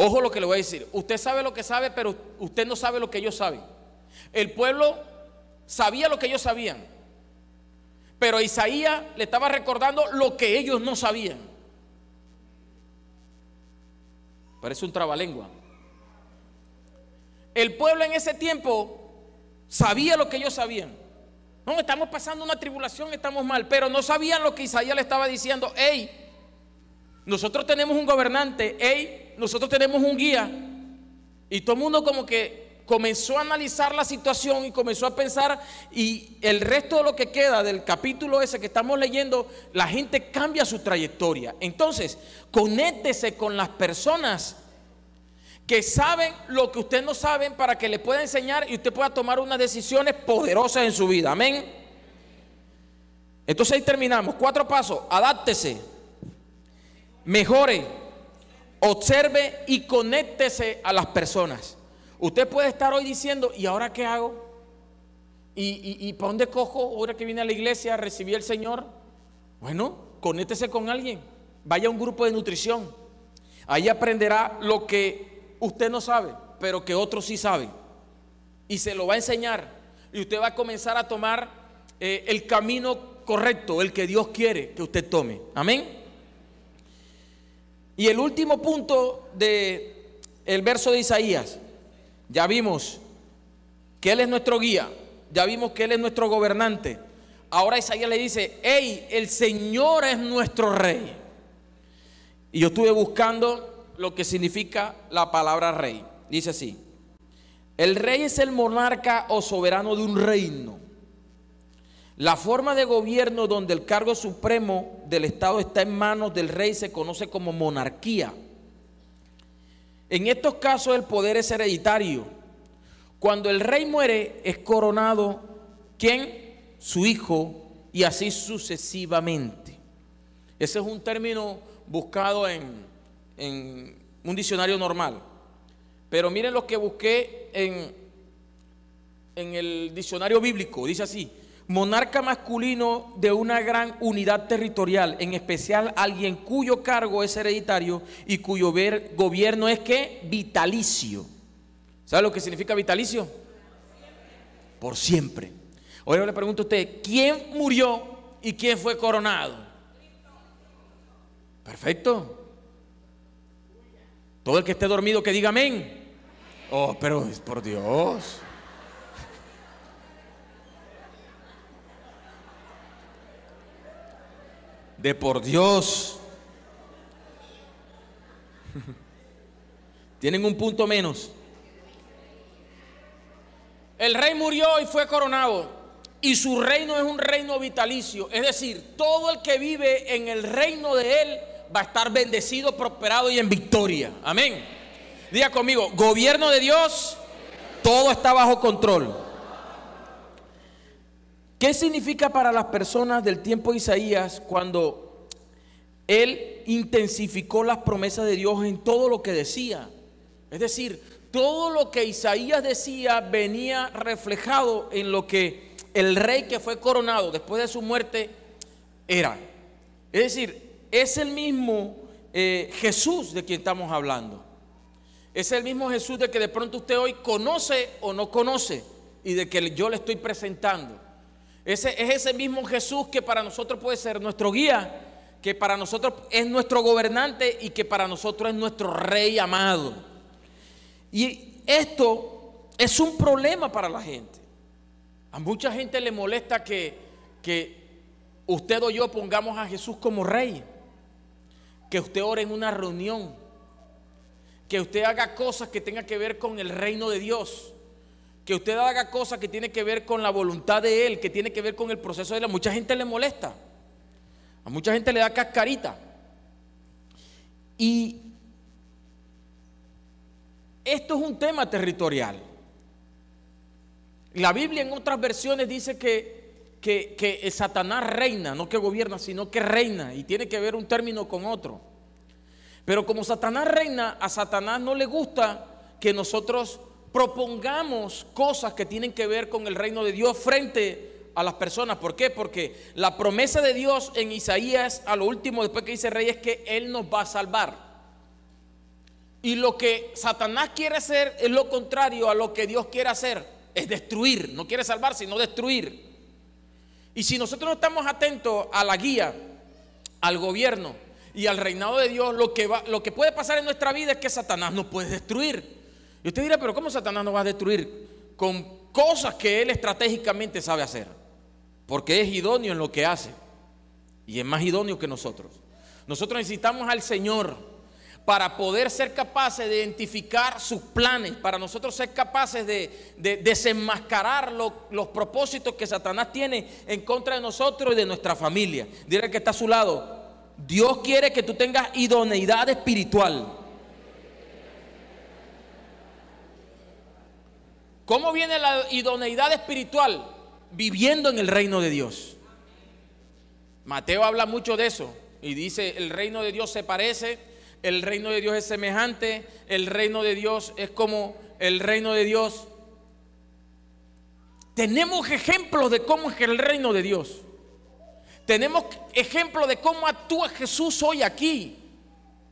Ojo lo que le voy a decir. Usted sabe lo que sabe, pero usted no sabe lo que ellos saben. El pueblo sabía lo que ellos sabían. Pero Isaías le estaba recordando lo que ellos no sabían. Parece un trabalengua. El pueblo en ese tiempo sabía lo que ellos sabían. No, estamos pasando una tribulación, estamos mal, pero no sabían lo que Isaías le estaba diciendo. Hey, nosotros tenemos un gobernante, nosotros tenemos un guía. Y todo el mundo como que comenzó a analizar la situación y comenzó a pensar y el resto de lo que queda del capítulo ese que estamos leyendo, la gente cambia su trayectoria. Entonces, conéctese con las personas que saben lo que usted no saben para que le pueda enseñar y usted pueda tomar unas decisiones poderosas en su vida. Amén. Entonces ahí terminamos. Cuatro pasos. Adáptese mejore, observe y conéctese a las personas. Usted puede estar hoy diciendo, ¿y ahora qué hago? ¿Y, y, para dónde cojo ahora que vine a la iglesia, a recibir al Señor? Bueno, conéctese con alguien, vaya a un grupo de nutrición. Ahí aprenderá lo que usted no sabe, pero que otros sí saben. Y se lo va a enseñar. Y usted va a comenzar a tomar eh, el camino correcto, el que Dios quiere que usted tome. Amén. Y el último punto del el verso de Isaías, ya vimos que Él es nuestro guía, ya vimos que Él es nuestro gobernante. Ahora Isaías le dice, ¡Ey! el Señor es nuestro rey. Y yo estuve buscando lo que significa la palabra rey. Dice así, el rey es el monarca o soberano de un reino. La forma de gobierno donde el cargo supremo del Estado está en manos del rey se conoce como monarquía. En estos casos el poder es hereditario. Cuando el rey muere es coronado ¿quién? Su hijo y así sucesivamente. Ese es un término buscado en, en un diccionario normal. Pero miren lo que busqué en, en el diccionario bíblico. Dice así, monarca masculino de una gran unidad territorial, en especial alguien cuyo cargo es hereditario y cuyo ver, gobierno es que vitalicio. ¿Sabe lo que significa vitalicio? Por siempre. Ahora le pregunto a usted, ¿quién murió y quién fue coronado? Perfecto. Todo el que esté dormido que diga amén. Oh, pero es por Dios. de por Dios. Tienen un punto menos. El rey murió y fue coronado. Y su reino es un reino vitalicio. Es decir, todo el que vive en el reino de él va a estar bendecido, prosperado y en victoria. Amén. Diga conmigo, gobierno de Dios, todo está bajo control. ¿Qué significa para las personas del tiempo de Isaías cuando él intensificó las promesas de Dios en todo lo que decía? Es decir, todo lo que Isaías decía venía reflejado en lo que el rey que fue coronado después de su muerte era. Es decir, es el mismo eh, Jesús de quien estamos hablando. Es el mismo Jesús de que de pronto usted hoy conoce o no conoce y de que yo le estoy presentando es ese mismo Jesús que para nosotros puede ser nuestro guía, que para nosotros es nuestro gobernante y que para nosotros es nuestro rey amado. Y esto es un problema para la gente. A mucha gente le molesta que, que usted o yo pongamos a Jesús como rey, que usted ore en una reunión, que usted haga cosas que tengan que ver con el reino de Dios que usted haga cosas que tiene que ver con la voluntad de Él, que tiene que ver con el proceso de la mucha gente le molesta. A mucha gente le da cascarita. Y esto es un tema territorial. La Biblia en otras versiones dice que, que Satanás reina, no que gobierna, sino que reina, y tiene que ver un término con otro. Pero como Satanás reina, a Satanás no le gusta que nosotros propongamos cosas que tienen que ver con el reino de Dios frente a las personas. ¿Por qué? Porque la promesa de Dios en Isaías, a lo último, después que dice rey, es que Él nos va a salvar. Y lo que Satanás quiere hacer es lo contrario a lo que Dios quiere hacer, es destruir. No quiere salvar, sino destruir. Y si nosotros no estamos atentos a la guía, al gobierno y al reinado de Dios, lo que, va, lo que puede pasar en nuestra vida es que Satanás nos puede destruir. Y usted dirá, pero ¿cómo Satanás nos va a destruir con cosas que él estratégicamente sabe hacer? Porque es idóneo en lo que hace. Y es más idóneo que nosotros. Nosotros necesitamos al Señor para poder ser capaces de identificar sus planes, para nosotros ser capaces de, desenmascarar los propósitos que Satanás tiene en contra de nosotros y de nuestra familia. Dirá que está a su lado. Dios quiere que tú tengas idoneidad espiritual. ¿Cómo viene la idoneidad espiritual? Viviendo en el reino de Dios. Mateo habla mucho de eso y dice, el reino de Dios se parece, el reino de Dios es semejante, el reino de Dios es como el reino de Dios. Tenemos ejemplos de cómo es el reino de Dios. Tenemos ejemplos de cómo actúa Jesús hoy aquí.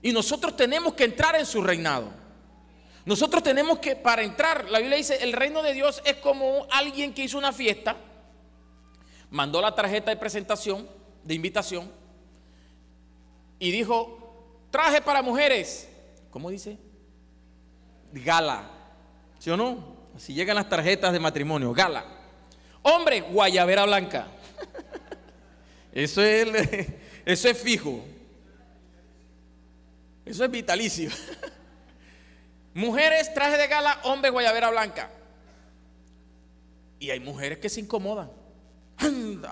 Y nosotros tenemos que entrar en su reinado. Nosotros tenemos que, para entrar, la Biblia dice, el reino de Dios es como alguien que hizo una fiesta, mandó la tarjeta de presentación, de invitación, y dijo, traje para mujeres, ¿cómo dice? Gala, ¿sí o no? si llegan las tarjetas de matrimonio, gala. Hombre, guayabera blanca. Eso es, eso es fijo. Eso es vitalicio. Mujeres, traje de gala, hombres, guayabera blanca. Y hay mujeres que se incomodan.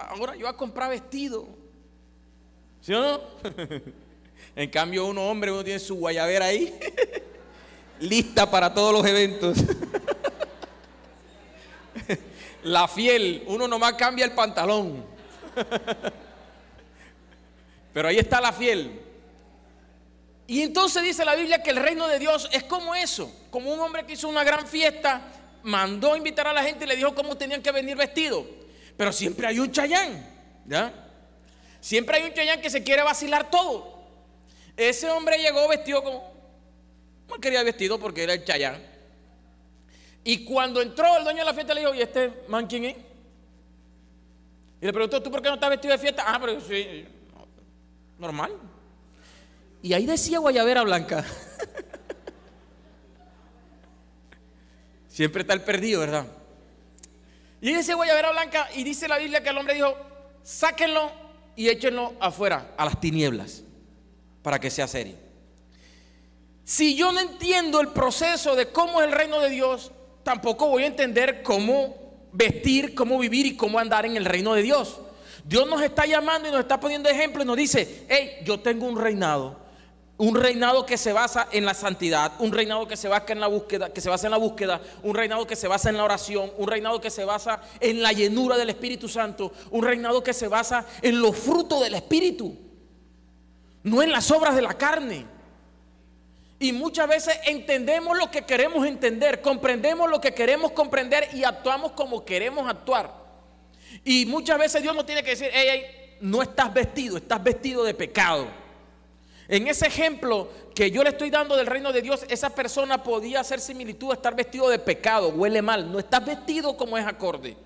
Ahora yo voy a comprar vestido. ¿Sí o no? En cambio, uno hombre, uno tiene su guayabera ahí, lista para todos los eventos. La fiel, uno nomás cambia el pantalón. Pero ahí está la fiel. Y entonces dice la Biblia que el reino de Dios es como eso, como un hombre que hizo una gran fiesta, mandó invitar a la gente y le dijo cómo tenían que venir vestidos. Pero siempre hay un chayán, ¿ya? Siempre hay un chayán que se quiere vacilar todo. Ese hombre llegó vestido como, no quería vestido porque era el chayán. Y cuando entró el dueño de la fiesta le dijo, ¿y este man quién es? Y le preguntó, ¿tú por qué no estás vestido de fiesta? Ah, pero yo normal. Y ahí decía Guayabera Blanca. Siempre está el perdido, ¿verdad? Y ahí decía Guayabera Blanca y dice la Biblia que el hombre dijo, sáquenlo y échenlo afuera, a las tinieblas, para que sea serio. Si yo no entiendo el proceso de cómo es el reino de Dios, tampoco voy a entender cómo vestir, cómo vivir y cómo andar en el reino de Dios. Dios nos está llamando y nos está poniendo ejemplo y nos dice, hey, yo tengo un reinado un reinado que se basa en la santidad, un reinado que se basa en la búsqueda, que se basa en la búsqueda, un reinado que se basa en la oración, un reinado que se basa en la llenura del Espíritu Santo, un reinado que se basa en los frutos del Espíritu, no en las obras de la carne. Y muchas veces entendemos lo que queremos entender, comprendemos lo que queremos comprender y actuamos como queremos actuar. Y muchas veces Dios nos tiene que decir, no estás vestido, estás vestido de pecado. En ese ejemplo que yo le estoy dando del reino de Dios, esa persona podía hacer similitud a estar vestido de pecado, huele mal, no estás vestido como es acorde.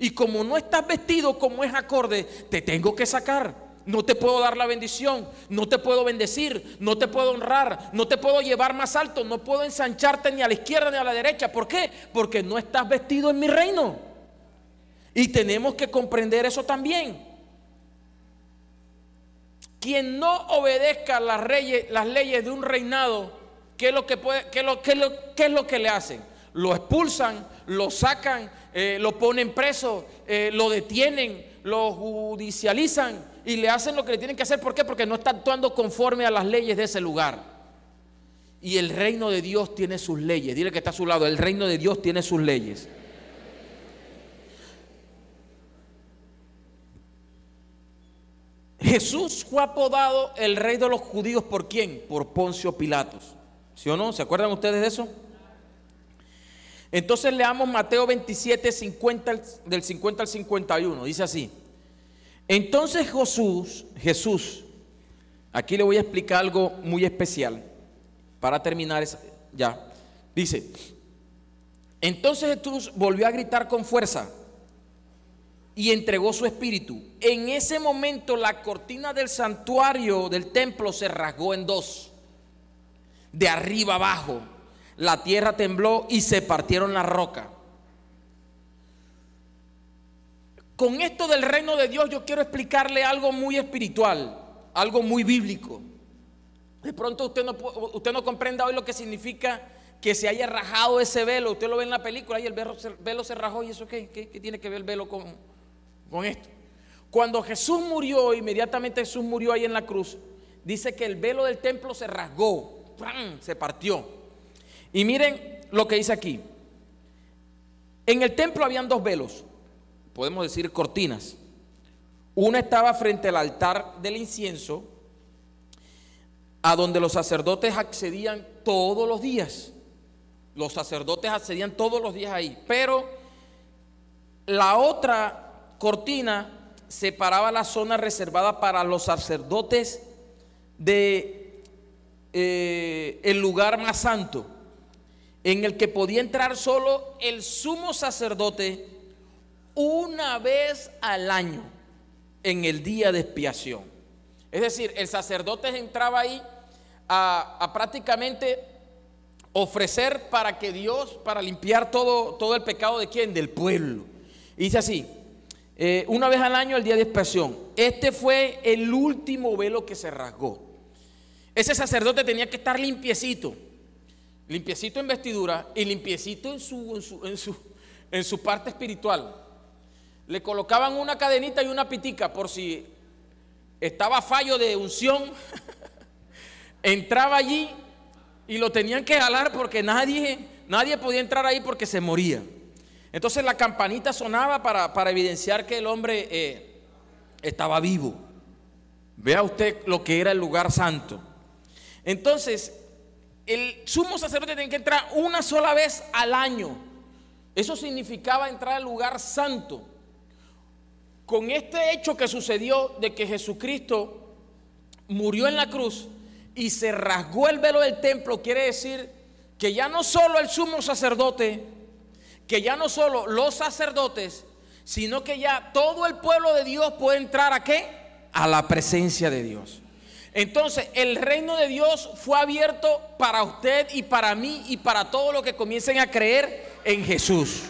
Y como no estás vestido como es acorde, te tengo que sacar. No te puedo dar la bendición, no te puedo bendecir, no te puedo honrar, no te puedo llevar más alto, no puedo ensancharte ni a la izquierda ni a la derecha. ¿Por qué? Porque no estás vestido en mi reino. Y tenemos que comprender eso también. Quien no obedezca las, las leyes de un reinado, ¿qué es lo que, que le hacen? Lo expulsan, lo sacan, eh, lo ponen preso, eh, lo detienen, lo judicializan y le hacen lo que le tienen que hacer. ¿Por qué? Porque no está actuando conforme a las leyes de ese lugar. Y el reino de Dios tiene sus leyes. Dile que está a su lado. El reino de Dios tiene sus leyes. Jesús fue apodado el rey de los judíos por quién? Por Poncio Pilatos. ¿Sí o no? ¿Se acuerdan ustedes de eso? Entonces leamos Mateo 27, del 50 al 51. Dice así. Entonces Jesús, Jesús, aquí le voy a explicar algo muy especial para terminar ya. Dice, entonces Jesús volvió a gritar con fuerza, y entregó su espíritu. En ese momento la cortina del santuario del templo se rasgó en dos, de arriba abajo. La tierra tembló y se partieron la roca Con esto del reino de Dios yo quiero explicarle algo muy espiritual, algo muy bíblico. De pronto usted no, usted no comprenda hoy lo que significa que se haya rajado ese velo. Usted lo ve en la película y el velo, velo se rajó y eso qué, qué, qué tiene que ver el velo con, con esto. Cuando Jesús murió, inmediatamente Jesús murió ahí en la cruz, dice que el velo del templo se rasgó, se partió. Y miren lo que dice aquí. En el templo habían dos velos, podemos decir cortinas. Una estaba frente al altar del incienso, a donde los sacerdotes accedían todos los días. Los sacerdotes accedían todos los días ahí. Pero la otra cortina separaba la zona reservada para los sacerdotes de eh, el lugar más santo, en el que podía entrar solo el sumo sacerdote una vez al año en el día de expiación. Es decir, el sacerdote entraba ahí a, prácticamente ofrecer para que Dios, para limpiar todo, todo el pecado de quién? Del pueblo. dice así, eh, una vez al año el día de expiación. Este fue el último velo que se rasgó. Ese sacerdote tenía que estar limpiecito, limpiecito en vestidura y limpiecito en su, en su, en su, en su parte espiritual. Le colocaban una cadenita y una pitica por si estaba fallo de unción. Entraba allí y lo tenían que jalar porque nadie, nadie podía entrar ahí porque se moría. Entonces la campanita sonaba para, evidenciar que el hombre eh, estaba vivo. Vea usted lo que era el lugar santo. Entonces, el sumo sacerdote tenía que entrar una sola vez al año. Eso significaba entrar al lugar santo. Con este hecho que sucedió de que Jesucristo murió en la cruz y se rasgó el velo del templo, quiere decir que ya no solo el sumo sacerdote, que ya no solo los sacerdotes, sino que ya todo el pueblo de Dios puede entrar a qué? A la presencia de Dios. Entonces, el reino de Dios fue abierto para usted y para mí y para todos los que comiencen a creer en Jesús.